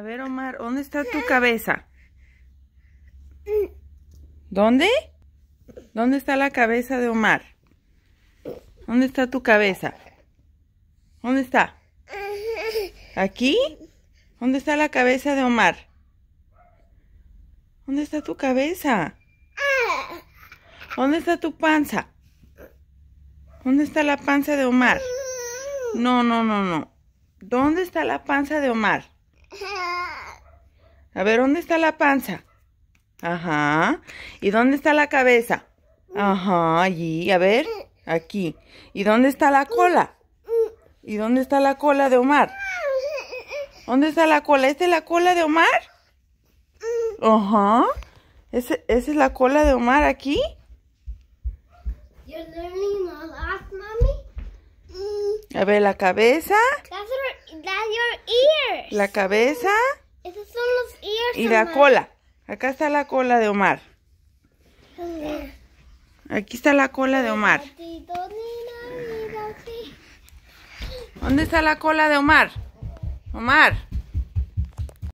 A ver, Omar, ¿dónde está tu cabeza? ¿Dónde? ¿Dónde está la cabeza de Omar? ¿Dónde está tu cabeza? ¿Dónde está? ¿Aquí? ¿Dónde está la cabeza de Omar? ¿Dónde está tu cabeza? ¿Dónde está tu panza? ¿Dónde está la panza de Omar? No, no, no, no. ¿Dónde está la panza de Omar? A ver, ¿dónde está la panza? Ajá. ¿Y dónde está la cabeza? Ajá, allí. A ver, aquí. ¿Y dónde está la cola? ¿Y dónde está la cola de Omar? ¿Dónde está la cola? ¿Esta es la cola de Omar? Ajá. ¿Esa es la cola de Omar aquí? A ver, la cabeza. La cabeza. Y la cola. Acá está la cola de Omar. Aquí está la cola de Omar. ¿Dónde está la cola de Omar? Omar.